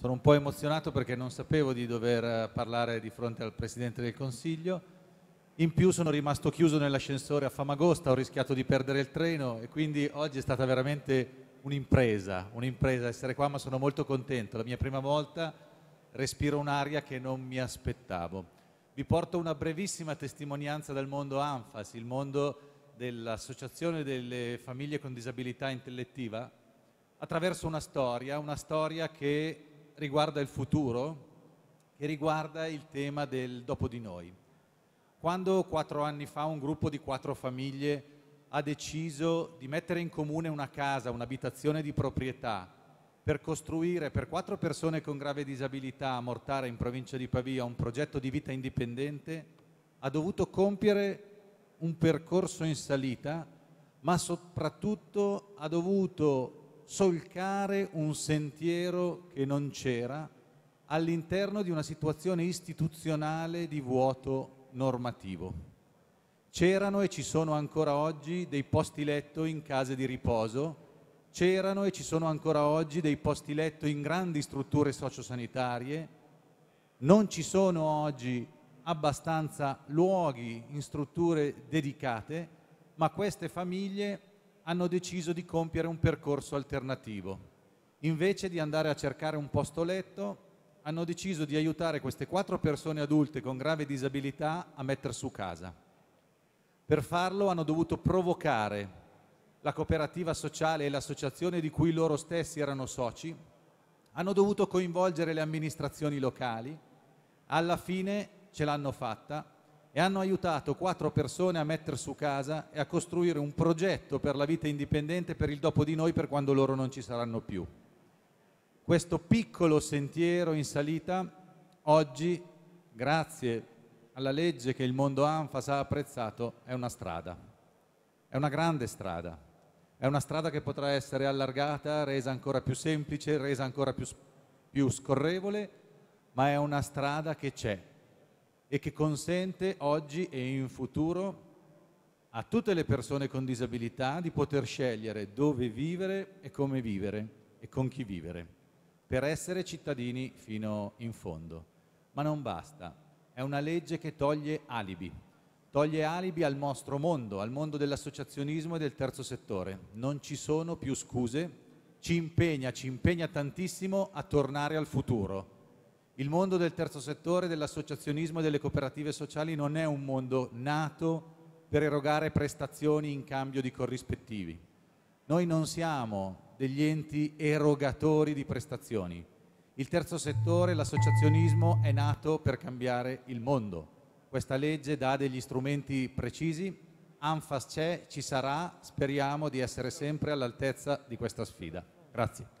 Sono un po' emozionato perché non sapevo di dover eh, parlare di fronte al Presidente del Consiglio. In più sono rimasto chiuso nell'ascensore a Famagosta, ho rischiato di perdere il treno e quindi oggi è stata veramente un'impresa, un'impresa essere qua, ma sono molto contento. La mia prima volta respiro un'aria che non mi aspettavo. Vi porto una brevissima testimonianza dal mondo ANFAS, il mondo dell'Associazione delle Famiglie con Disabilità Intellettiva, attraverso una storia, una storia che riguarda il futuro, e riguarda il tema del dopo di noi. Quando quattro anni fa un gruppo di quattro famiglie ha deciso di mettere in comune una casa, un'abitazione di proprietà, per costruire per quattro persone con grave disabilità a Mortara in provincia di Pavia un progetto di vita indipendente, ha dovuto compiere un percorso in salita, ma soprattutto ha dovuto solcare un sentiero che non c'era all'interno di una situazione istituzionale di vuoto normativo. C'erano e ci sono ancora oggi dei posti letto in case di riposo, c'erano e ci sono ancora oggi dei posti letto in grandi strutture sociosanitarie, non ci sono oggi abbastanza luoghi in strutture dedicate, ma queste famiglie hanno deciso di compiere un percorso alternativo. Invece di andare a cercare un posto letto, hanno deciso di aiutare queste quattro persone adulte con grave disabilità a mettere su casa. Per farlo hanno dovuto provocare la cooperativa sociale e l'associazione di cui loro stessi erano soci, hanno dovuto coinvolgere le amministrazioni locali, alla fine ce l'hanno fatta e hanno aiutato quattro persone a mettere su casa e a costruire un progetto per la vita indipendente per il dopo di noi per quando loro non ci saranno più. Questo piccolo sentiero in salita oggi, grazie alla legge che il mondo ANFAS ha apprezzato, è una strada, è una grande strada, è una strada che potrà essere allargata, resa ancora più semplice, resa ancora più, più scorrevole, ma è una strada che c'è e che consente oggi e in futuro a tutte le persone con disabilità di poter scegliere dove vivere e come vivere e con chi vivere, per essere cittadini fino in fondo. Ma non basta, è una legge che toglie alibi, toglie alibi al nostro mondo, al mondo dell'associazionismo e del terzo settore. Non ci sono più scuse, ci impegna, ci impegna tantissimo a tornare al futuro, il mondo del terzo settore, dell'associazionismo e delle cooperative sociali non è un mondo nato per erogare prestazioni in cambio di corrispettivi. Noi non siamo degli enti erogatori di prestazioni. Il terzo settore, l'associazionismo, è nato per cambiare il mondo. Questa legge dà degli strumenti precisi, ANFAS c'è, ci sarà, speriamo di essere sempre all'altezza di questa sfida. Grazie.